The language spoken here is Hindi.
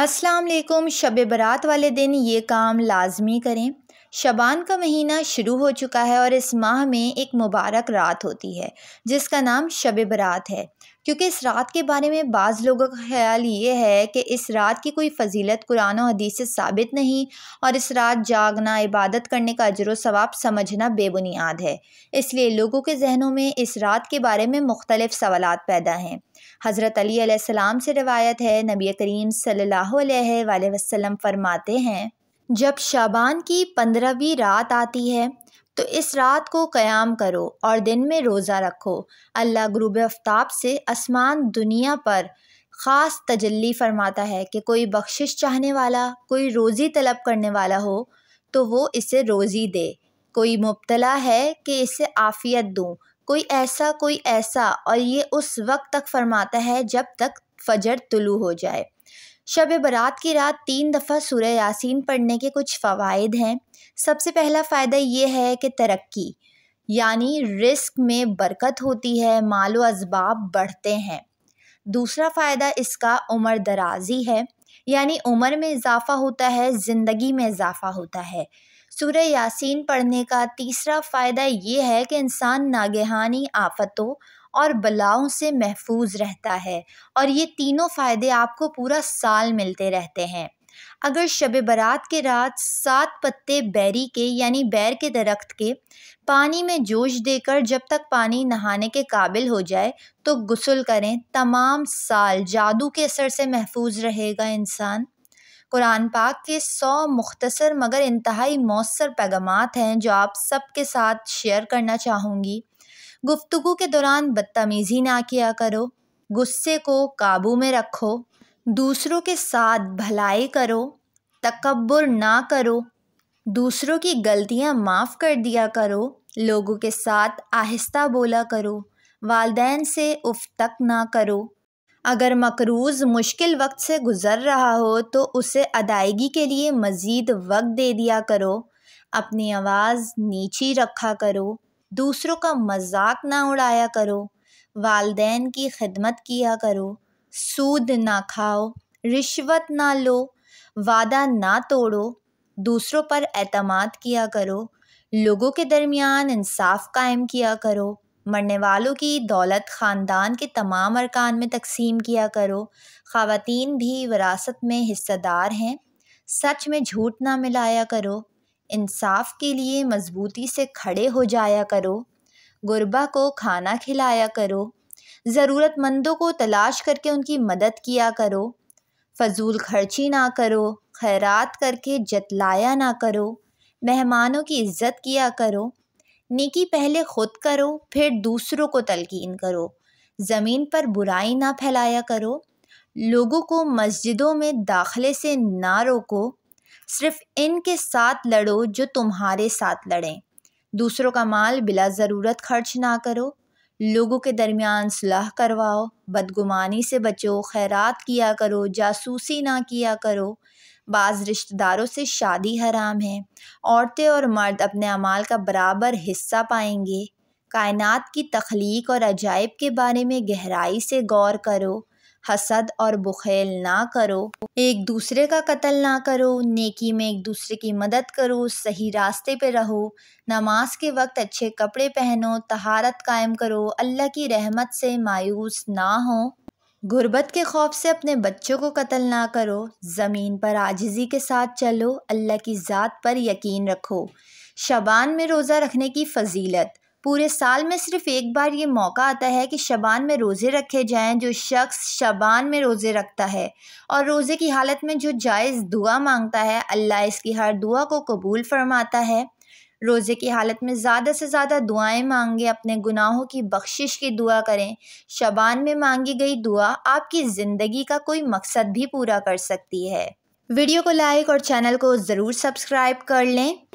अस्सलाम वालेकुम शब बारात वाले दिन ये काम लाजमी करें शबान का महीना शुरू हो चुका है और इस माह में एक मुबारक रात होती है जिसका नाम शब बरात है क्योंकि इस रात के बारे में बाज़ लोगों का ख्याल ये है कि इस रात की कोई फजीलत कुरान और हदीस से साबित नहीं और इस रात जागना इबादत करने का अजर सवाब समझना बेबुनियाद है इसलिए लोगों के जहनों में इस रात के बारे में मुख्तलिफ़ सवाल पैदा हैं हज़रत अली से रवायत है नबी करीम सल्ला अलैहि फरमाते हैं जब शाबान की पंद्रहवीं रात आती है तो इस रात को क़याम करो और दिन में रोज़ा रखो अल्लाह ग्रूब आफ्ताब से आसमान दुनिया पर ख़ास तजल्ली फरमाता है कि कोई बख्शिश चाहने वाला कोई रोज़ी तलब करने वाला हो तो वो इसे रोज़ी दे कोई मुबतला है कि इसे आफ़ियत दूँ कोई ऐसा कोई ऐसा और ये उस वक्त तक फरमाता है जब तक फजर तुलू हो जाए शब बरात की रात तीन दफ़ा सूर्य यासीन पढ़ने के कुछ फ़वाद हैं सबसे पहला फ़ायदा ये है कि तरक्की यानी रिस्क में बरकत होती है माल व बढ़ते हैं दूसरा फ़ायदा इसका उम्र दराजी है यानी उम्र में इजाफ़ा होता है ज़िंदगी में इजाफ़ा होता है सूर्य यासीन पढ़ने का तीसरा फ़ायदा ये है कि इंसान नागहानी आफतों और बलाओं से महफूज रहता है और ये तीनों फ़ायदे आपको पूरा साल मिलते रहते हैं अगर शब बारात के रात सात पत्ते बैरी के यानी बैर के दरख्त के पानी में जोश देकर जब तक पानी नहाने के काबिल हो जाए तो गसल करें तमाम साल जादू के असर से महफूज रहेगा इंसान कुरान पाक के सौ मुख्तसर मगर इंतहाई मौसर पैगाम हैं जो आप सब के साथ शेयर करना चाहूँगी गुफ्तु के दौरान बदतमीज़ी ना किया करो गुस्से को काबू में रखो दूसरों के साथ भलाई करो तकबर ना करो दूसरों की गलतियाँ माफ़ कर दिया करो लोगों के साथ आहिस्ता बोला करो वालदेन से उफ तक ना करो अगर मकरूज़ मुश्किल वक्त से गुज़र रहा हो तो उसे अदायगी के लिए मज़ीद वक्त दे दिया करो अपनी आवाज़ नीची रखा करो दूसरों का मज़ाक ना उड़ाया करो वालदेन की खिदमत किया करो सूद ना खाओ रिश्वत ना लो वादा ना तोड़ो दूसरों पर अतमाद किया करो लोगों के दरमियान इंसाफ कायम किया करो मरने वालों की दौलत ख़ानदान के तमाम अरकान में तकसीम किया करो ख़वातीन भी विरासत में हिस्सेदार हैं सच में झूठ ना मिलाया करो इंसाफ़ के लिए मज़बूती से खड़े हो जाया करो ग़ुरबा को खाना खिलाया करो ज़रूरतमंदों को तलाश करके उनकी मदद किया करो फ़जूल खर्ची ना करो खैरात करके जतलाया ना करो मेहमानों की इज़्ज़त किया करो नेकी पहले ख़ुद करो फिर दूसरों को तलकीन करो ज़मीन पर बुराई ना फैलाया करो लोगों को मस्जिदों में दाखिले से ना रोको सिर्फ इनके साथ लड़ो जो तुम्हारे साथ लड़ें दूसरों का माल बिला ज़रूरत खर्च ना करो लोगों के दरमियान सुलह करवाओ बदगुमानी से बचो खैरात किया करो जासूसी ना किया करो बाज़ रिश्तेदारों से शादी हराम है औरतें और मर्द अपने अमाल का बराबर हिस्सा पाएंगे कायनात की तख्लीक और अजायब के बारे में गहराई से गौर करो हसद और बुखेल ना करो एक दूसरे का कत्ल ना करो नेकी में एक दूसरे की मदद करो सही रास्ते पे रहो नमाज के वक्त अच्छे कपड़े पहनो तहारत कायम करो अल्लाह की रहमत से मायूस ना हो गुर्बत के खौफ से अपने बच्चों को कत्ल ना करो ज़मीन पर आजिज़ी के साथ चलो अल्लाह की ज़ात पर यकीन रखो शबान में रोज़ा रखने की फजीलत पूरे साल में सिर्फ़ एक बार ये मौका आता है कि शबान में रोज़े रखे जाएं जो शख्स शबान में रोज़े रखता है और रोज़े की हालत में जो जायज़ दुआ मांगता है अल्लाह इसकी हर दुआ को कबूल फरमाता है रोज़े की हालत में ज़्यादा से ज़्यादा दुआएं मांगें अपने गुनाहों की बख्शिश की दुआ करें शबान में मांगी गई दुआ आपकी ज़िंदगी का कोई मकसद भी पूरा कर सकती है वीडियो को लाइक और चैनल को ज़रूर सब्सक्राइब कर लें